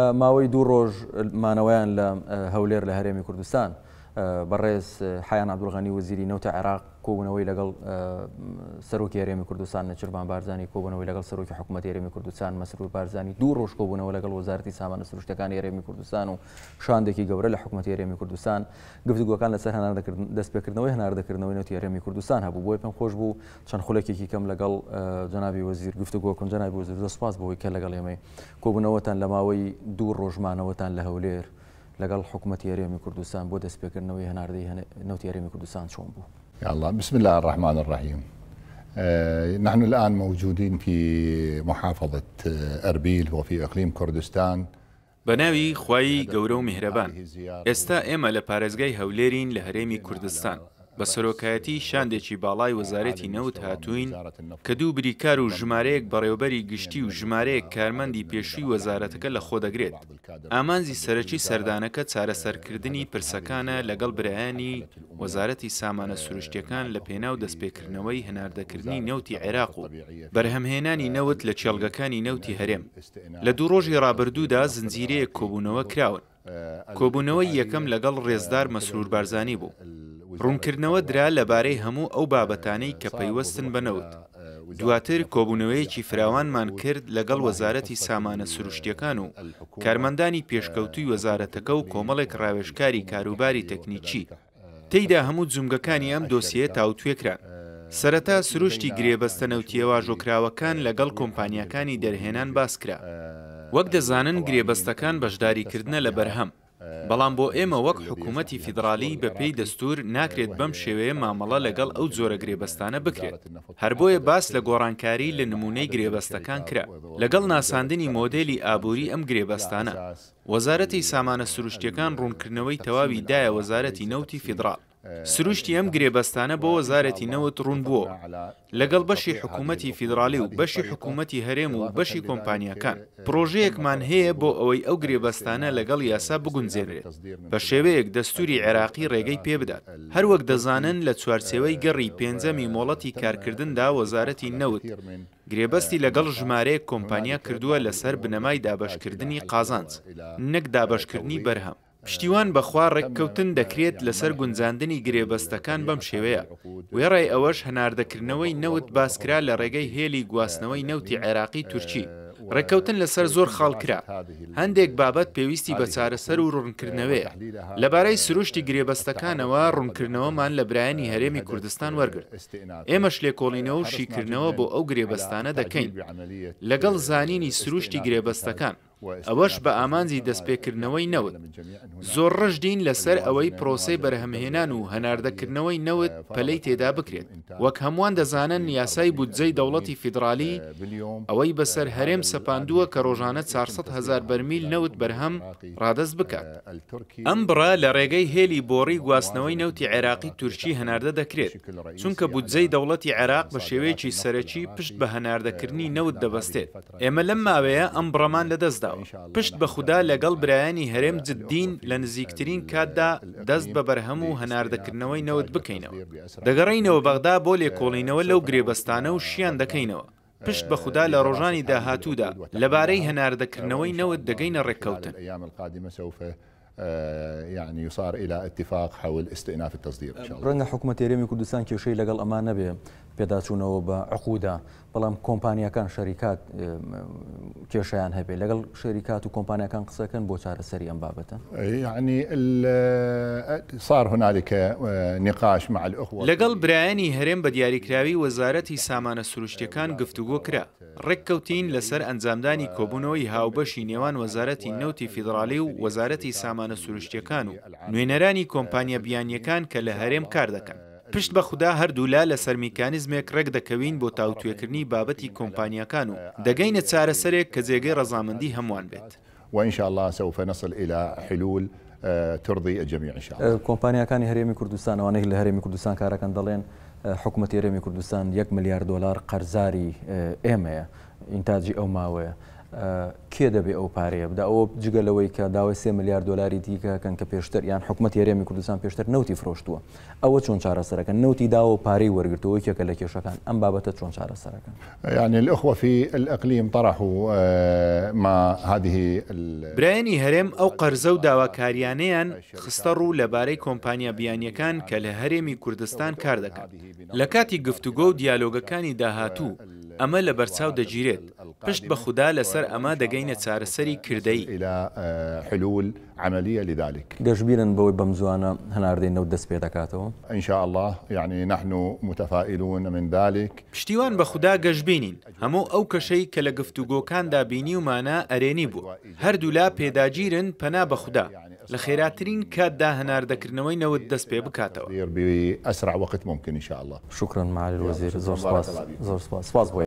ما ويدو روج ما نوان لهولير آه، لهريمي كردستان کوردستان آه، آه، حيان عبد الغني وزيري نەوتە عراق کۆبوونەوەی لەگەڵ سەرۆکی هەرێمی کوردستان نەچربان بارزانانی کۆبنەوەی لەگەڵ سەرۆکی حکوومەت هێرێمی کوردستان مەسرور بارزانانی دوو ڕۆژ کۆبوونەوە لەگەڵ وەزارتی سامانە سروشتەکان هێرێمی کوردستان و شاندێکی گەورە لە حکوومەت هێرێمی کوردستان گفتگوەکان لەسەر هەناردەکردن دەستپێکردنەوەی هەناردەکردنەوەی نەتی هەرێمی کوردستان هەبوو بۆی پێم خۆش بوو چەند خولەکێکی کەم لەگەڵ جناوی وەزیر گفتگوکن جناوی وەزیر دەسپاس بەوەی کە لەگەڵ ئێمەی کۆبوونەوەتان لە ماوەی دوو ڕۆژمانەوەتان لە هەولێر لەگەڵ حکوومەت یاریێمی کوردستان بۆ دەستپێکردنەوەی هەناردەی نەوتی یاریێمی کوردستان چۆن بوو. يا الله بسم الله الرحمن الرحيم آه، نحن الآن موجودين في محافظة آه، أربيل وفي إقليم كردستان بەناوی خی گەورە مهربان استا ئێستا ئێمە لە پارێزگای هەولێرین بە سەرۆکایەتی شاندێکی باڵای وەزارەتی نەوت هاتوین کە دوو بریکار و ژمارەیەک بەڕێوبەری گشتی و ژمارەیەک کارمەندی پێشووی وەزارەتەکە لە خۆ دەگرێت ئامانزی سەرەکی سەردانەکە چارەسەرکردنی پرسەکانە لەگەڵ برایانی وەزارەتی سامانە سروشتیەکان لە پێناو دەستپێکردنەوەی هەناردەکردنی نەوتی عێراق و بەرهەمهێنانی نەوت لە چێلگەکانی نەوتی هەرێم لە دوو ڕۆژی ڕابردوودا زنجیرەیە کۆبوونەوە کراون کۆبوونەوەی یەکەم لەگەڵ ڕێزدار مەسرور بارزانانی بوو ڕوونکردنەوە درا لەبارەی هەموو ئەو بابەتانەی کە پەیوەستن بنەوت. دواتر کۆبوونەوەیەکی فراوانمان کرد لەگەڵ وەزارەتی سامانە سروشتیەکان و کارمەندانی پێشکەوتوی وەزارەتەکە و کۆمەڵێک ڕاوێژکاری کاروباری تەکنیکی. تیدا هەموو جومگەکانی ئەم دۆسیە تاوتێکران. سەرەتا سروشتی گرێبەستە نەوتیەوە ژۆکراوەکان لەگەڵ کۆمپانیەکانی دەرهێنان باسکرا. وەک دەزانن گرێبەستەکان بەشداریکردنە لە بەرهەم. بەڵام بۆ ئێمە وەک حکوومەتی فیدراالی بەپی دەستور ناکرێت بەم شێوەیە مامەڵە لەگەڵ ئەو جۆرە گرێبەستانە بکرێت هەر بۆیە باس لە گۆڕانکاری لە نمونەی گرێبەستەکان کرا لەگەڵ ناساندنی مۆدلی ئابووری ئەم گرێبەستانە وەزارەتی سامانە سروشتیەکان ڕوونکردنەوەی تەواوی دایە وەزارەتی نەوتی فیدرال سروشتی ئەم گرێبەستانە بۆ وەزارەتی نەوەت ڕوون بووە لەگەڵ بەشی حکوومەتتی فیدراالی و بەشی حکوومەتتی هەرێم و بەشی کۆمپانیەکان پرۆژەیەکمان هەیە بۆ ئەوەی ئەو گرێبەستانە لەگەڵ یاسا بگونجێنرێت بە شێوەیەک دەستوری عێراقی ڕێگەی پێ بدات هەروەک دەزانن لە چوارچێوەی گەڕی پێنجەمی مۆڵەتی کارکردندا وەزارەتی نەوت گرێبەستی لەگەڵ ژمارەیە کۆمپانیا کردووە لەسەر بنەمای دابشکردنی قازانج نەک دابشکردنی بەرهەم پشتیوان بەخوا ڕێککەوتن دەکرێت لەسەر گونجاندنی گرێبەستەکان بەم شێوەیە وێڕای ئەوەش هەناردەکردنەوەی نەوت باسکرا لە ڕێگەی هێلی گواستنەوەی نەوتی عێراقی تورکی ڕێککەوتن لەسەر زۆر خاڵکرا هەندێک بابەت پێویستی بە چارەسەر و ڕوونکردنەوەیە لەبارەی سروشتی گرێبەستەکانەوە ڕوونکردنەوەمان لە برایانی هەرێمی کوردستان وەرگرت ئێمەش لێکۆڵینەوە و شیکردنەوە بۆ ئەو گرێبەستانە دەکەین لەگەڵ زانینی سروشتی گرێبەستەکان ئەوەش بە ئامانزی دەستپێکردنەوەی نەوت زۆر ڕژ دین لەسەر ئەوەی پرۆسی بەرهەمهێنان و هەناردەکردنەوەی نەوت پەلەی تێدا بکرێت وەک هەمووان دەزانن یاسای بودجەی دەوڵەتی فیدراالی ئەوەی بەسەر هەرێم سەپاندووە کە ڕۆژانە 400 هزار بەرمیل نەوت بەرهەم ڕادست بکات ئەم بڕە لە ڕێگەی هێلی بۆڕی گواستنەوەی نەوتی عێراقی تورکی هەناردە دەکرێت چونکە بودجەی دەوڵەتی عێراق بە شێوەیەکی سەرەکی پشت بە هەناردەکردنی نەوت دەبەستێت ئێمە لەم ماوەیە ئەم بڕەمان لەدەست داوە پشت بە خوددا لەگەڵ برایانی هەرێم جددین لە نزیکترین کاتدا دەست بە بەرهەم و هەناردەکردنەوەی نەوت بکەینەوە دەگەڕینەوە بەغدا بۆ لێکۆڵینەوە لەو گرێبەستانە و شیان دەکەینەوە پشت بە خوددا لە ڕۆژانی داهاتوودا لەبارەی هەناردەکردنەوەی نەوت دەگەینە ڕێککەوتن يعني يصار الى اتفاق حول استئناف التصدير ان شاء الله. رنا حكومه يريمي كردستان كشيء لقال امانه به پێداچوونەوە بە عقودا بەڵام کۆمپانیەکان شەریکات کێشیان هەبێ لەگەڵ شەریکات و کۆمپانیەکان قسەکەن بۆ چارەسەری ئەم بابەتە ینی سار هنالك نقاش مع الأخوة لەگەڵ برایانی هەرێم بە دیاریکراوی وەزارەتی سامانە سروشتەکان گفتوگۆ کرا ڕێککەوتین لەسەر ئەنجامدانی کۆبوونەوەی هاوبەشی نێوان وەزارەتی نەوتی فیدراالی و وەزارەتی سامانە سروشتەکان و نوێنەرانی کۆمپانیا بیانیەکان کە لە هەرێم کار دەکەن پشت بە خوددا هەردوولا لەسەر میکانیزمێک ڕێک دەکەوین بۆ تاوتوێکردنی بابەتی کۆمپانیەکان و دەگەینە چارەسەرێک کە جێگەی ڕزامەندی هەمووان بێت وإن شاء الله سوف نصل إلى حلول ترضي الجميع إن شاء الله کۆمپانیەکانی هەرێمی کوردستان ئەوانەی لە هەرێمی کوردستان کارەکەن دەڵێن حکوومەتی هەرێمی کوردستان 1 میلیارد دلار قەرزاری ئێمەیە ئینتاجی ئەو ماوەیە کێ دەبێ ئەو پارەیە بدا ئەو جگەلەوەی کە داوای سێ میلیارد دلاری دیکەکەن کە پێشتر یان حکوومەت هێرێمی کوردستان پێشتر نوتی فرۆشتووە ئەوە چۆن چارەسەرەکە نوتی داوە پارەی وەرگرتەوە کێکە لە کێشەکان ئەم بابەتە چۆن چارەسەرەکەن یعنی الأخوة في الأقليم طرحوا ما هذه برایانی هەرێم ئەو قەرزە و داواکاریانەیان خستە ڕوو لەبارەی کۆمپانیا بیانیەکان کە لە هەرێمی کوردستان کار دەکات لە کاتی گفتوگۆ و دیالۆگەکانی داهاتوو ئەمە لە بەرچاو دەگیرێت پشت به خدا بە خوددا لەسەر ئەمە دەگەینە چارەسەری کردەی حلول عملیە لذلك گەشببیرن بەوەی بمزوانا جوانە هەناردێنەوە دەست پێ دەکاتەوە ئەنشاء الله یعنی يعني نحن متفائلون من ذلك پشتیوان بە خوددا گەشببینین هەموو ئەو کەشەی کە لە گفتوگۆکاندا بینی و ارینی ومانە ئەرێنی بوو هەردوولا پێداگیرن پەنا بە خوددا لە خێراترین کاتدا هەناردەکردنەوەی نەوت دەست پێ بکاتەوە ئەسرع وقت ممکن ان شاء الله شكرا معالي الوزير زور سباس زور سباس سباس